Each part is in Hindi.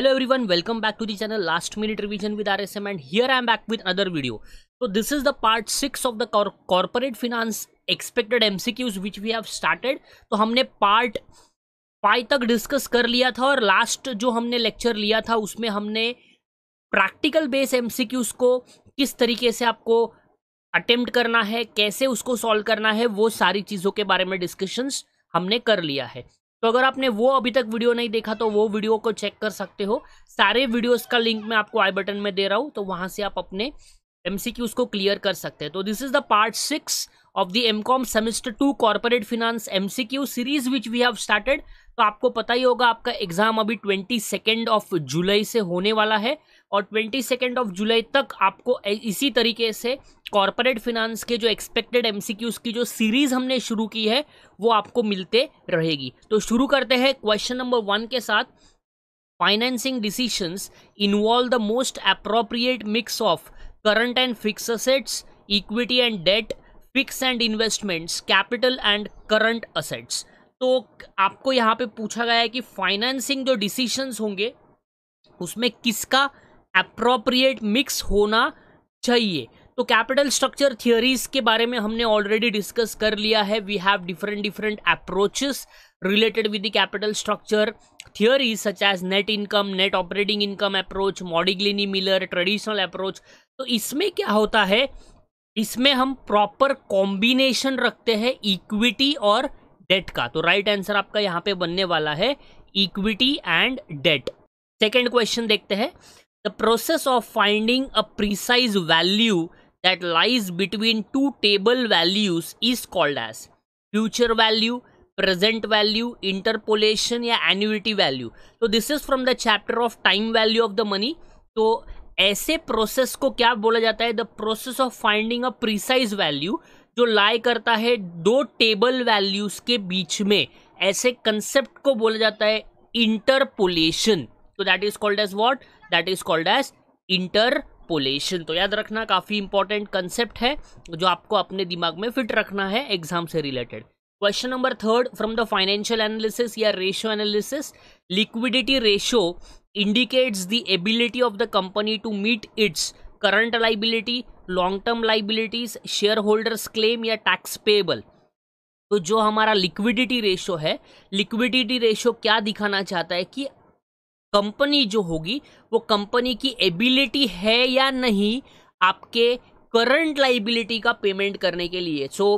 hello everyone welcome back to the channel last minute revision with R S M and here I am back with other video तो this is the part six of the corporate finance expected MCQs which we have started तो हमने पार्ट फाइव तक डिस्कस कर लिया था और लास्ट जो हमने लेक्चर लिया था उसमें हमने प्रैक्टिकल बेस एम को किस तरीके से आपको अटेम्प्ट करना है कैसे उसको सॉल्व करना है वो सारी चीज़ों के बारे में डिस्कशंस हमने कर लिया है तो अगर आपने वो अभी तक वीडियो नहीं देखा तो वो वीडियो को चेक कर सकते हो सारे वीडियोस का लिंक मैं आपको आई बटन में दे रहा हूँ तो वहाँ से आप अपने एम को क्लियर कर सकते हैं तो this is the part six of the M com semester two corporate finance M series which we have started तो आपको पता ही होगा आपका एग्जाम अभी ट्वेंटी सेकेंड ऑफ जुलाई से होने वाला है और ट्वेंटी सेकेंड ऑफ जुलाई तक आपको इसी तरीके से कॉरपोरेट फिनांस के जो एक्सपेक्टेड एमसीक्यूज की जो सीरीज हमने शुरू की है वो आपको मिलते रहेगी तो शुरू करते हैं क्वेश्चन नंबर वन के साथ financing decisions involve the most appropriate mix of current and fix assets equity and debt fix and investments capital and current assets तो आपको यहाँ पे पूछा गया है कि फाइनेंसिंग जो डिसीशंस होंगे उसमें किसका अप्रोप्रिएट मिक्स होना चाहिए तो कैपिटल स्ट्रक्चर थियोरीज के बारे में हमने ऑलरेडी डिस्कस कर लिया है we have different different approaches related with the capital structure theories such as net income net operating income approach Modigliani Miller traditional approach तो इसमें क्या होता है इसमें हम प्रॉपर कॉम्बिनेशन रखते हैं इक्विटी और डेट का तो राइट right आंसर आपका यहाँ पे बनने वाला है equity and debt second question देखते हैं the process of finding a precise value that lies between two table values is called as future value present value interpolation या annuity value तो this is from the chapter of time value of the money तो ऐसे प्रोसेस को क्या बोला जाता है the process of finding a precise value जो लाई करता है दो टेबल वैल्यूज के बीच में ऐसे कंसेप्ट को बोला जाता है इंटरपोलेशन तो that is called as what that is called as interpolation तो याद रखना काफ़ी इंपॉर्टेंट कंसेप्ट है जो आपको अपने दिमाग में फिट रखना है एग्जाम से related question number third from the financial analysis या ratio analysis liquidity ratio the ability of the company to meet its current liability long term liabilities share holders claim या टैक्स पेबल तो जो हमारा लिक्विडिटी रेशो है लिक्विडिटी रेशो क्या दिखाना चाहता है कि कंपनी जो होगी वो कंपनी की एबिलिटी है या नहीं आपके करंट लाइबिलिटी का पेमेंट करने के लिए सो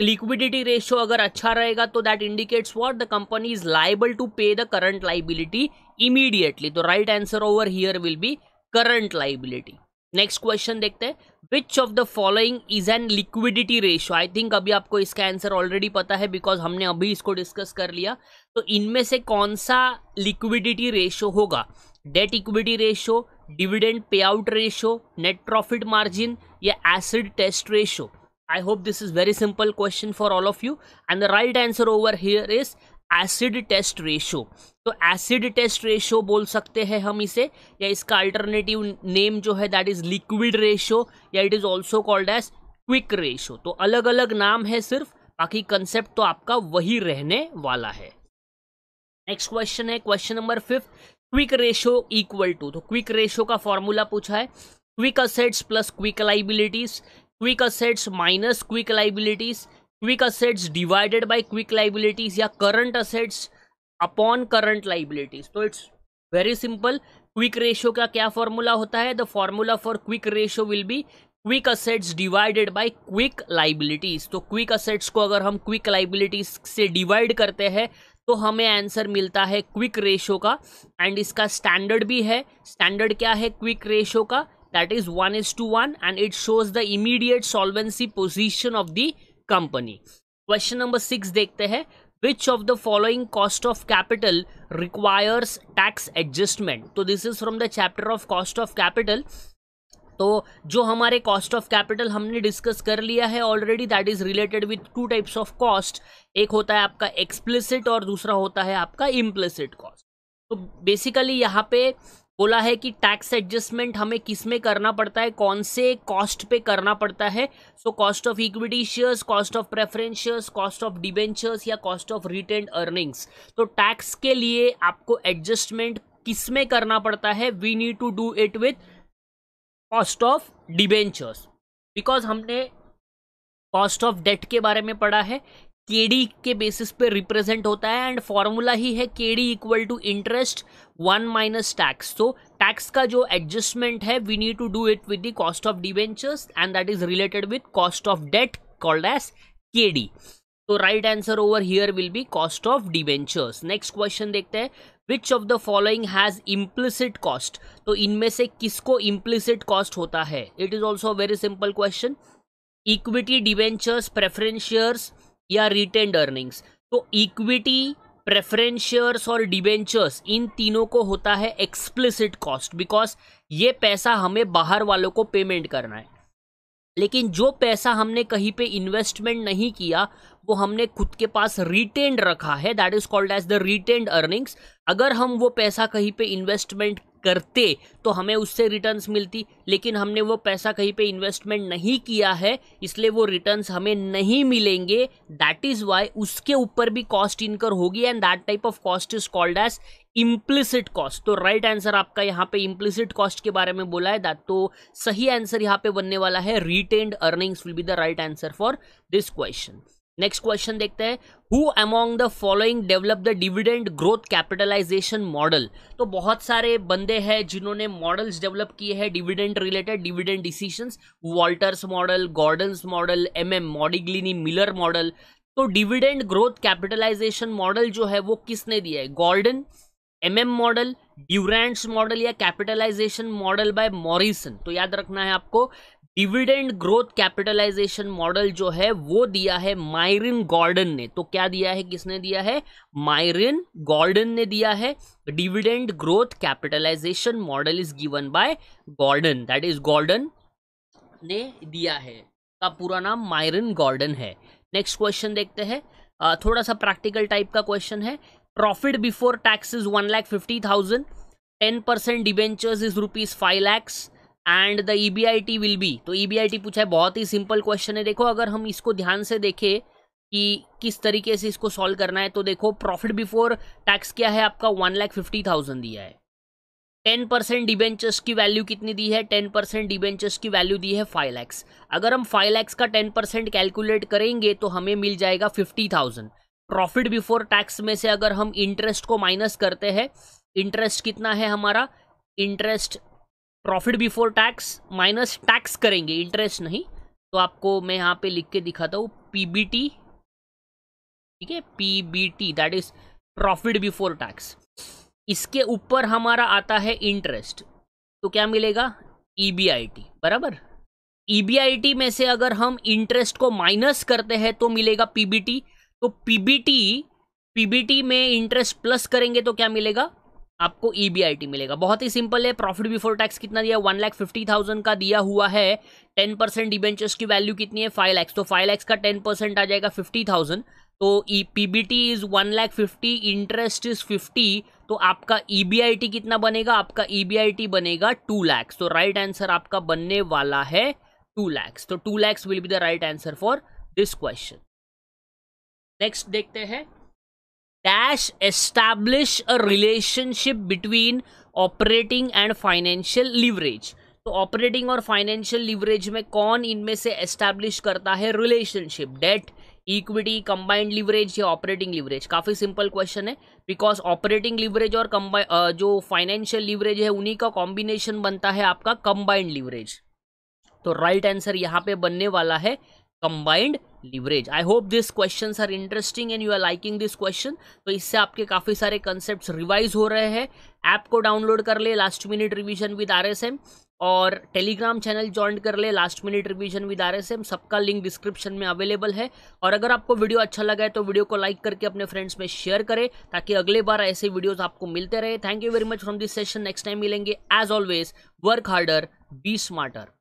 लिक्विडिटी रेशियो अगर अच्छा रहेगा तो that indicates what the company is liable to pay the current liability immediately तो right answer over here will be current liability next question देखते हैं which of the following is an liquidity ratio I think अभी आपको इसका आंसर ऑलरेडी पता है बिकॉज हमने अभी इसको डिस्कस कर लिया तो इनमें से कौन सा लिक्विडिटी रेशो होगा debt equity ratio dividend pay out ratio net profit margin या acid test ratio I hope this is very simple question for all of you and the right answer over here is acid test ratio तो एसिड टेस्ट रेशो बोल सकते हैं हम इसे या इसका अल्टरनेटिव नेम जो है दैट इज लिक्विड रेशो या it is also called as quick ratio तो अलग अलग नाम है सिर्फ बाकी कंसेप्ट तो आपका वही रहने वाला है नेक्स्ट क्वेश्चन है question number fifth quick ratio equal to तो क्विक रेशो का फॉर्मूला पूछा है quick assets plus quick liabilities quick assets minus quick liabilities quick assets divided by quick liabilities या current assets upon current liabilities तो it's very simple quick ratio का क्या फॉर्मूला होता है the formula for quick ratio will be quick assets divided by quick liabilities तो क्विक असेट्स को अगर हम क्विक लाइबिलिटीज से डिवाइड करते हैं तो हमें आंसर मिलता है क्विक रेशो का एंड इसका स्टैंडर्ड भी है स्टैंडर्ड क्या है क्विक रेशो का that is one is to one and it shows the immediate solvency position of the company question number six देखते हैं which of the following cost of capital requires tax adjustment तो this is from the chapter of cost of capital तो जो हमारे कॉस्ट ऑफ कैपिटल हमने डिस्कस कर लिया है already that is related with two types of cost एक होता है आपका एक्सप्लिसिट और दूसरा होता है आपका इम्प्लिसिट कॉस्ट तो बेसिकली यहाँ पे बोला है कि टैक्स एडजस्टमेंट हमें किस में करना पड़ता है कौन से कॉस्ट पे करना पड़ता है so cost of equity shares cost of preference shares cost of debentures या कॉस्ट ऑफ रिटेन अर्निंग्स तो टैक्स के लिए आपको एडजस्टमेंट किस में करना पड़ता है we need to do it with cost of debentures because हमने कॉस्ट ऑफ डेट के बारे में पढ़ा है केडी के बेसिस पे रिप्रेजेंट होता है एंड फॉर्मूला ही है KD equal to interest one minus tax तो टैक्स का जो एडजस्टमेंट है we need to do it with the cost of debentures and that is related with cost of debt called as K D तो right answer over here will be cost of debentures next question देखते हैं which of the following has implicit cost तो इनमें से किसको इम्प्लिसिट कॉस्ट होता है it is also very simple question equity debentures preference shares या रिटेंड अर्निंग्स तो इक्विटी प्रेफरेंशियर्स और डिबेंचर्स इन तीनों को होता है एक्सप्लिसिट कॉस्ट बिकॉज ये पैसा हमें बाहर वालों को पेमेंट करना है लेकिन जो पैसा हमने कहीं पे इन्वेस्टमेंट नहीं किया वो हमने खुद के पास रिटेंड रखा है that is called as the retain earnings अगर हम वो पैसा कहीं पे इन्वेस्टमेंट करते तो हमें उससे रिटर्न्स मिलती लेकिन हमने वो पैसा कहीं पे इन्वेस्टमेंट नहीं किया है इसलिए वो रिटर्न्स हमें नहीं मिलेंगे दैट इज़ वाई उसके ऊपर भी कॉस्ट इनकर होगी and that type of cost is called as implicit cost तो राइट right आंसर आपका यहाँ पे इम्प्लिसिट कॉस्ट के बारे में बोला है दैट तो सही आंसर यहाँ पे बनने वाला है retained earnings will be the right answer for this question next question देखते हैं who among the following develop the dividend growth capitalization model तो बहुत सारे बंदे हैं जिन्होंने मॉडल्स डेवलप किए हैं dividend related dividend decisions Walter's model Gordon's model M M Modigliani Miller model तो डिविडेंड ग्रोथ कैपिटलाइजेशन मॉडल जो है वो किसने दिया है Gordon M M model Durand's model या कैपिटलाइजेशन मॉडल बाय मॉरिसन तो याद रखना है आपको डिविडेंड ग्रोथ कैपिटलाइजेशन मॉडल जो है वो दिया है मायरिन गॉर्डन ने तो क्या दिया है किसने दिया है मायरिन गॉर्डन ने दिया है dividend growth capitalization model is given by Gordon that is Gordon ने दिया है का पूरा नाम मायरिन गॉर्डन है नेक्स्ट क्वेश्चन देखते हैं थोड़ा सा प्रैक्टिकल टाइप का क्वेश्चन है profit before tax is one lakh fifty thousand ten percent debentures is rupees five lakhs and the E B I T will be तो ई बी आई टी पूछा है बहुत ही सिंपल क्वेश्चन है देखो अगर हम इसको ध्यान से देखें कि किस तरीके से इसको सॉल्व करना है तो देखो प्रॉफिट बिफोर टैक्स क्या है आपका वन लाख फिफ्टी थाउजेंड दिया है टेन परसेंट डिबेंचर्स की वैल्यू कितनी दी है टेन परसेंट डिबेंचर्स की वैल्यू दी है फाइव लैक्स अगर हम फाइव लैक्स का टेन परसेंट कैलकुलेट करेंगे तो हमें मिल जाएगा fifty thousand profit before tax में से अगर हम इंटरेस्ट को माइनस करते हैं इंटरेस्ट कितना है हमारा interest profit before tax minus tax करेंगे इंटरेस्ट नहीं तो आपको मैं यहाँ पे लिख के दिखाता हूँ पीबीटी ठीक है PBT that is profit before tax इसके ऊपर हमारा आता है इंटरेस्ट तो क्या मिलेगा ईबीआईटी e बराबर ईबीआईटी e में से अगर हम इंटरेस्ट को माइनस करते हैं तो मिलेगा पीबीटी तो पीबीटी पीबीटी में इंटरेस्ट प्लस करेंगे तो क्या मिलेगा आपको ई e मिलेगा बहुत ही सिंपल है प्रॉफिट बिफोर टैक्स कितना दिया वन लाख फिफ्टी थाउजेंड का दिया हुआ है टेन परसेंट डिबेंचर्स की वैल्यू कितनी है फाइव लैक्स तो फाइव लैक्स का टेन परसेंट आ जाएगा फिफ्टी थाउजेंड तो E P B T is one lakh fifty interest is fifty तो आपका ई e कितना बनेगा आपका ई e बनेगा टू लैक्स तो राइट आंसर आपका बनने वाला है टू लैक्स तो two lakhs will be the right answer for this question next देखते हैं dash establish a relationship between operating and financial leverage तो ऑपरेटिंग और फाइनेंशियल लिवरेज में कौन इनमें से एस्टैब्लिश करता है relationship debt equity combined leverage या ऑपरेटिंग लिवरेज काफ़ी सिंपल क्वेश्चन है बिकॉज ऑपरेटिंग लिवरेज और कंबाइन जो फाइनेंशियल लिवरेज है उन्हीं का कॉम्बिनेशन बनता है आपका कंबाइंड लिवरेज तो राइट right आंसर यहाँ पे बनने वाला है combined leverage I hope this question are interesting and you are liking this question तो इससे आपके काफ़ी सारे कंसेप्ट रिवाइज हो रहे हैं ऐप को डाउनलोड कर ले last minute revision with R S M और टेलीग्राम चैनल ज्वाइन कर ले last minute revision with R S M सबका लिंक डिस्क्रिप्शन में अवेलेबल है और अगर आपको वीडियो अच्छा लगा है तो वीडियो को लाइक करके अपने फ्रेंड्स में शेयर करें ताकि अगले बार ऐसे वीडियोस आपको मिलते रहे thank you very much from this session next time मिलेंगे as always work harder be smarter